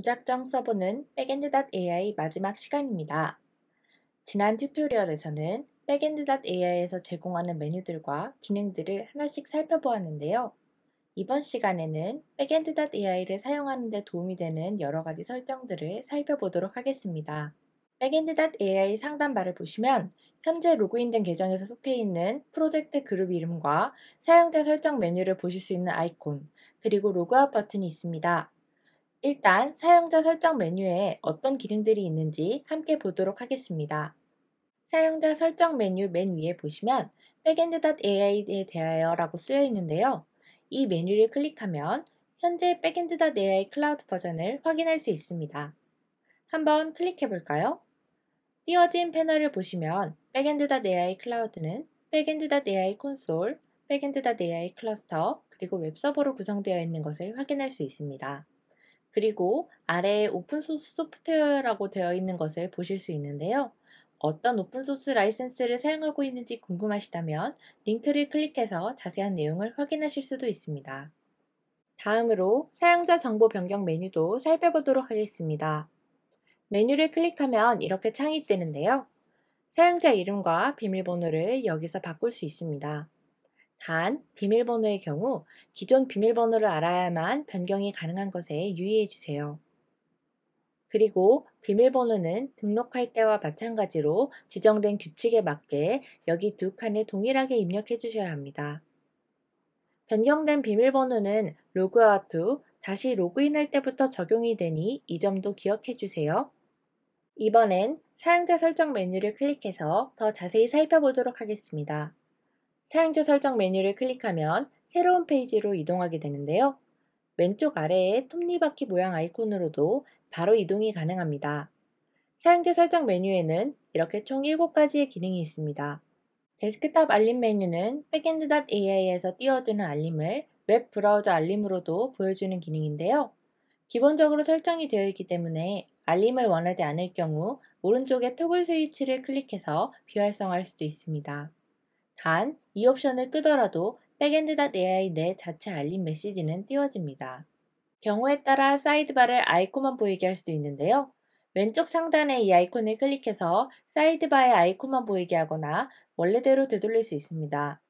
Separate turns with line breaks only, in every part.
무작정 서버는 백엔드.ai 마지막 시간입니다. 지난 튜토리얼에서는 백엔드.ai에서 제공하는 메뉴들과 기능들을 하나씩 살펴보았는데요. 이번 시간에는 백엔드.ai를 사용하는 데 도움이 되는 여러 가지 설정들을 살펴보도록 하겠습니다. 백엔드.ai 상단바를 보시면 현재 로그인된 계정에서 속해 있는 프로젝트 그룹 이름과 사용자 설정 메뉴를 보실 수 있는 아이콘, 그리고 로그아웃 버튼이 있습니다. 일단 사용자 설정 메뉴에 어떤 기능들이 있는지 함께 보도록 하겠습니다. 사용자 설정 메뉴 맨 위에 보시면 backend.ai에 대하여 라고 쓰여 있는데요. 이 메뉴를 클릭하면 현재 backend.ai 클라우드 버전을 확인할 수 있습니다. 한번 클릭해 볼까요? 띄워진 패널을 보시면 backend.ai 클라우드는 backend.ai 콘솔, backend.ai 클러스터, 그리고 웹서버로 구성되어 있는 것을 확인할 수 있습니다. 그리고 아래에 오픈소스 소프트웨어라고 되어 있는 것을 보실 수 있는데요. 어떤 오픈소스 라이센스를 사용하고 있는지 궁금하시다면 링크를 클릭해서 자세한 내용을 확인하실 수도 있습니다. 다음으로 사용자 정보 변경 메뉴도 살펴보도록 하겠습니다. 메뉴를 클릭하면 이렇게 창이 뜨는데요. 사용자 이름과 비밀번호를 여기서 바꿀 수 있습니다. 단, 비밀번호의 경우 기존 비밀번호를 알아야만 변경이 가능한 것에 유의해 주세요. 그리고 비밀번호는 등록할 때와 마찬가지로 지정된 규칙에 맞게 여기 두 칸에 동일하게 입력해 주셔야 합니다. 변경된 비밀번호는 로그아웃 후 다시 로그인할 때부터 적용이 되니 이 점도 기억해 주세요. 이번엔 사용자 설정 메뉴를 클릭해서 더 자세히 살펴보도록 하겠습니다. 사용자 설정 메뉴를 클릭하면 새로운 페이지로 이동하게 되는데요. 왼쪽 아래에 톱니바퀴 모양 아이콘으로도 바로 이동이 가능합니다. 사용자 설정 메뉴에는 이렇게 총 7가지의 기능이 있습니다. 데스크탑 알림 메뉴는 백 a 드 k a i 에서 띄워주는 알림을 웹 브라우저 알림으로도 보여주는 기능인데요. 기본적으로 설정이 되어 있기 때문에 알림을 원하지 않을 경우 오른쪽에 토글 스위치를 클릭해서 비활성화할 수도 있습니다. 단, 이 옵션을 끄더라도 백엔드.ai 내 자체 알림 메시지는 띄워집니다. 경우에 따라 사이드바를 아이콘만 보이게 할 수도 있는데요. 왼쪽 상단에 이 아이콘을 클릭해서 사이드바의 아이콘만 보이게 하거나 원래대로 되돌릴 수 있습니다.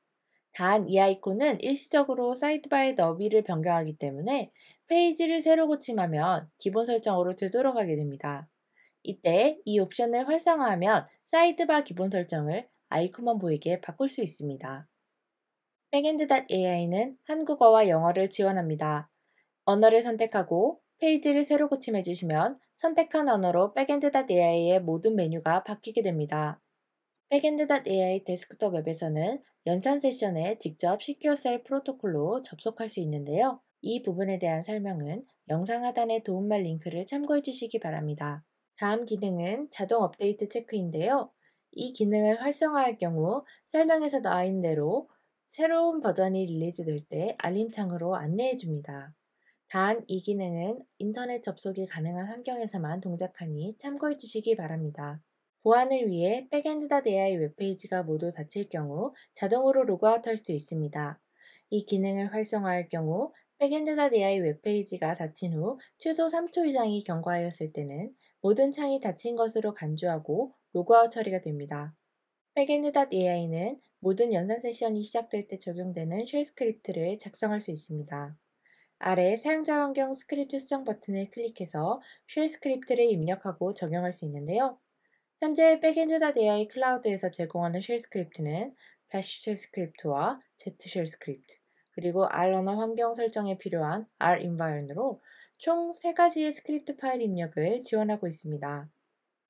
단, 이 아이콘은 일시적으로 사이드바의 너비를 변경하기 때문에 페이지를 새로 고침하면 기본 설정으로 되돌아가게 됩니다. 이때 이 옵션을 활성화하면 사이드바 기본 설정을 아이콘만 보이게 바꿀 수 있습니다. 백엔드.ai는 한국어와 영어를 지원합니다. 언어를 선택하고 페이지를 새로 고침해 주시면 선택한 언어로 백엔드.ai의 모든 메뉴가 바뀌게 됩니다. 백엔드.ai 데스크톱 웹에서는 연산 세션에 직접 시큐어 l 프로토콜로 접속할 수 있는데요. 이 부분에 대한 설명은 영상 하단의 도움말 링크를 참고해 주시기 바랍니다. 다음 기능은 자동 업데이트 체크인데요. 이 기능을 활성화할 경우 설명에서 나와 있는 대로 새로운 버전이 릴리즈될 때 알림창으로 안내해 줍니다. 단 이 기능은 인터넷 접속이 가능한 환경에서만 동작하니 참고해 주시기 바랍니다. 보안을 위해 백엔드닷AI 웹페이지가 모두 닫힐 경우 자동으로 로그아웃할 수 있습니다. 이 기능을 활성화할 경우 백엔드닷AI 웹페이지가 닫힌 후 최소 3초 이상이 경과하였을 때는 모든 창이 닫힌 것으로 간주하고 로그아웃 처리가 됩니다. 백엔드.ai는 모든 연산 세션이 시작될 때 적용되는 쉘 스크립트를 작성할 수 있습니다. 아래 사용자 환경 스크립트 수정 버튼을 클릭해서 쉘 스크립트를 입력하고 적용할 수 있는데요. 현재 백엔드.ai 클라우드에서 제공하는 쉘 스크립트는 bash 쉘 스크립트와 z 쉘 스크립트, 그리고 R 언어 환경 설정에 필요한 R environ으로 총 3가지의 스크립트 파일 입력을 지원하고 있습니다.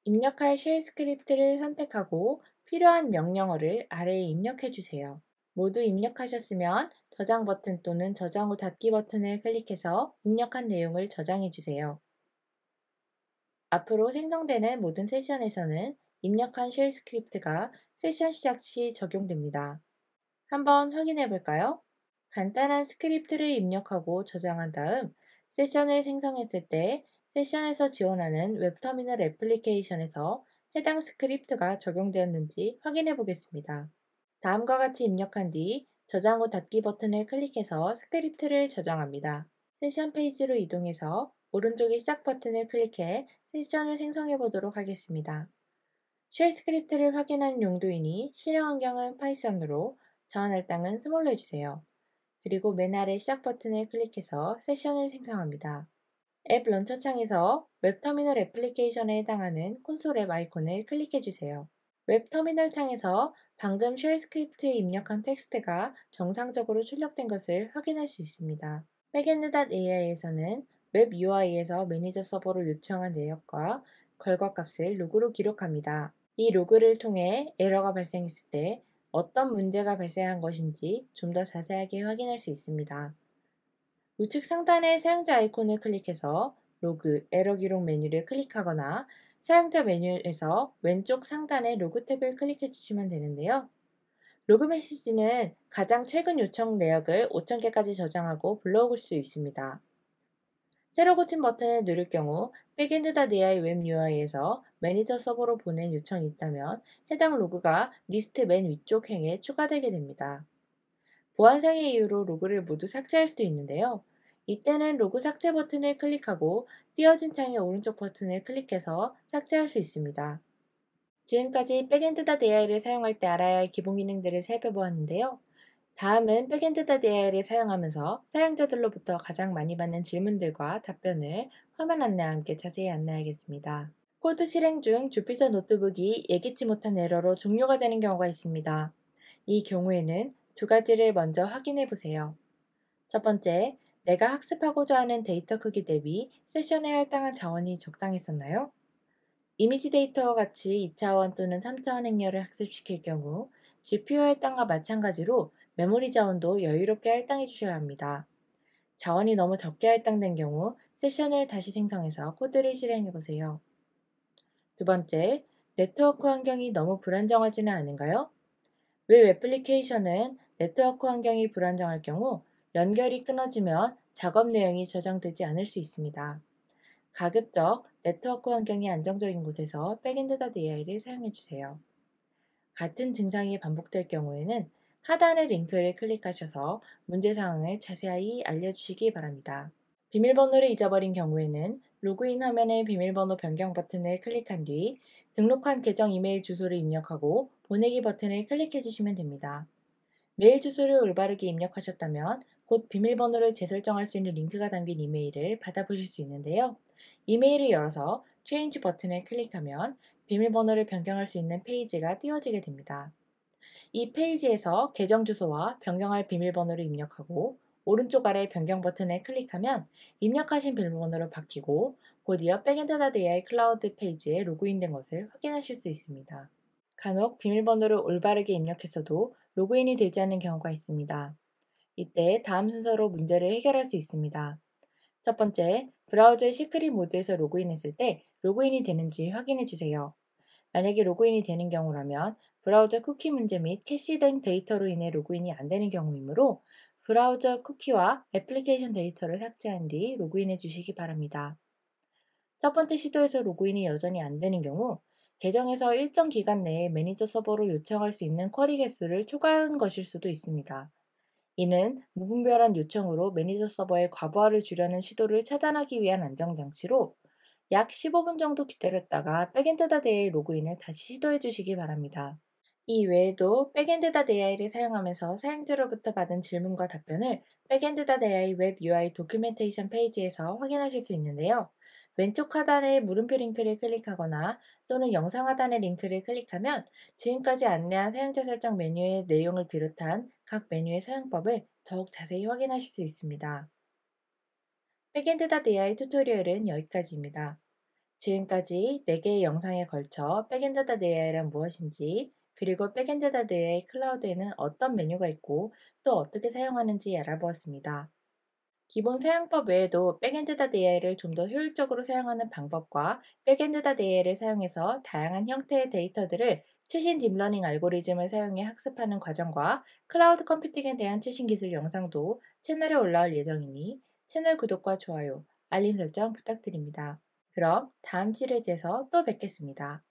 입력할 쉘 스크립트를 선택하고 필요한 명령어를 아래에 입력해 주세요. 모두 입력하셨으면 저장 버튼 또는 저장 후 닫기 버튼을 클릭해서 입력한 내용을 저장해 주세요. 앞으로 생성되는 모든 세션에서는 입력한 쉘 스크립트가 세션 시작 시 적용됩니다. 한번 확인해 볼까요? 간단한 스크립트를 입력하고 저장한 다음 세션을 생성했을 때 세션에서 지원하는 웹터미널 애플리케이션에서 해당 스크립트가 적용되었는지 확인해 보겠습니다. 다음과 같이 입력한 뒤 저장 후 닫기 버튼을 클릭해서 스크립트를 저장합니다. 세션 페이지로 이동해서 오른쪽의 시작 버튼을 클릭해 세션을 생성해 보도록 하겠습니다. 쉘 스크립트를 확인하는 용도이니 실행 환경은 파이썬으로 저한 할당은 스몰로 해주세요. 그리고 맨 아래 시작 버튼을 클릭해서 세션을 생성합니다. 앱 런처창에서 웹터미널 애플리케이션에 해당하는 콘솔 앱 아이콘을 클릭해주세요. 웹터미널 창에서 방금 쉘 스크립트에 입력한 텍스트가 정상적으로 출력된 것을 확인할 수 있습니다. 백엔드.ai에서는 웹 UI에서 매니저 서버로 요청한 내역과 결과값을 로그로 기록합니다. 이 로그를 통해 에러가 발생했을 때 어떤 문제가 발생한 것인지 좀 더 자세하게 확인할 수 있습니다. 우측 상단의 사용자 아이콘을 클릭해서 로그 에러 기록 메뉴를 클릭하거나 사용자 메뉴에서 왼쪽 상단의 로그 탭을 클릭해 주시면 되는데요. 로그 메시지는 가장 최근 요청 내역을 5,000개까지 저장하고 불러올 수 있습니다. 새로 고침 버튼을 누를 경우 백엔드.ai 웹 UI에서 매니저 서버로 보낸 요청이 있다면 해당 로그가 리스트 맨 위쪽 행에 추가되게 됩니다. 보안상의 이유로 로그를 모두 삭제할 수도 있는데요. 이때는 로그 삭제 버튼을 클릭하고 띄어진 창의 오른쪽 버튼을 클릭해서 삭제할 수 있습니다. 지금까지 백엔드닷 AI를 사용할 때 알아야 할 기본 기능들을 살펴보았는데요. 다음은 백엔드닷 AI를 사용하면서 사용자들로부터 가장 많이 받는 질문들과 답변을 화면 안내와 함께 자세히 안내하겠습니다. 코드 실행 중 주피터 노트북이 예기치 못한 에러로 종료가 되는 경우가 있습니다. 이 경우에는 두 가지를 먼저 확인해 보세요. 첫 번째, 내가 학습하고자 하는 데이터 크기 대비 세션에 할당한 자원이 적당했었나요? 이미지 데이터와 같이 2차원 또는 3차원 행렬을 학습시킬 경우 GPU 할당과 마찬가지로 메모리 자원도 여유롭게 할당해 주셔야 합니다. 자원이 너무 적게 할당된 경우 세션을 다시 생성해서 코드를 실행해 보세요. 두 번째, 네트워크 환경이 너무 불안정하지는 않은가요? 웹 애플리케이션은 네트워크 환경이 불안정할 경우 연결이 끊어지면 작업 내용이 저장되지 않을 수 있습니다. 가급적 네트워크 환경이 안정적인 곳에서 백엔드다 d i 를 사용해 주세요. 같은 증상이 반복될 경우에는 하단의 링크를 클릭하셔서 문제 사항을 자세히 알려주시기 바랍니다. 비밀번호를 잊어버린 경우에는 로그인 화면의 비밀번호 변경 버튼을 클릭한 뒤 등록한 계정 이메일 주소를 입력하고 보내기 버튼을 클릭해 주시면 됩니다. 메일 주소를 올바르게 입력하셨다면 곧 비밀번호를 재설정할 수 있는 링크가 담긴 이메일을 받아보실 수 있는데요. 이메일을 열어서 Change 버튼을 클릭하면 비밀번호를 변경할 수 있는 페이지가 띄워지게 됩니다. 이 페이지에서 계정 주소와 변경할 비밀번호를 입력하고 오른쪽 아래 변경 버튼을 클릭하면 입력하신 비밀번호로 바뀌고 곧이어 백엔드다데이 클라우드 페이지에 로그인된 것을 확인하실 수 있습니다. 간혹 비밀번호를 올바르게 입력했어도 로그인이 되지 않는 경우가 있습니다. 이때 다음 순서로 문제를 해결할 수 있습니다. 첫 번째, 브라우저의 시크릿 모드에서 로그인했을 때 로그인이 되는지 확인해 주세요. 만약에 로그인이 되는 경우라면 브라우저 쿠키 문제 및 캐시된 데이터로 인해 로그인이 안 되는 경우이므로 브라우저 쿠키와 애플리케이션 데이터를 삭제한 뒤 로그인해 주시기 바랍니다. 첫 번째 시도에서 로그인이 여전히 안 되는 경우 계정에서 일정 기간 내에 매니저 서버로 요청할 수 있는 쿼리 개수를 초과한 것일 수도 있습니다. 이는 무분별한 요청으로 매니저 서버의 과부하를 주려는 시도를 차단하기 위한 안정장치로 약 15분 정도 기다렸다가 백엔드 다데이 로그인을 다시 시도해 주시기 바랍니다. 이 외에도 백엔드다 d 이를 사용하면서 사용자로부터 받은 질문과 답변을 백엔드다 DI 웹 UI 도큐멘테이션 페이지에서 확인하실 수 있는데요. 왼쪽 하단의 물음표 링크를 클릭하거나 또는 영상 하단의 링크를 클릭하면 지금까지 안내한 사용자 설정 메뉴의 내용을 비롯한 각 메뉴의 사용법을 더욱 자세히 확인하실 수 있습니다. 백엔드.ai 튜토리얼은 여기까지입니다. 지금까지 4개의 영상에 걸쳐 백엔드.ai란 무엇인지 그리고 백엔드.ai 클라우드에는 어떤 메뉴가 있고 또 어떻게 사용하는지 알아보았습니다. 기본 사용법 외에도 백엔드 다 d 이를좀 더 효율적으로 사용하는 방법과 백엔드 다 d 이를 사용해서 다양한 형태의 데이터들을 최신 딥러닝 알고리즘을 사용해 학습하는 과정과 클라우드 컴퓨팅에 대한 최신 기술 영상도 채널에 올라올 예정이니 채널 구독과 좋아요, 알림 설정 부탁드립니다. 그럼 다음 시리즈에서 또 뵙겠습니다.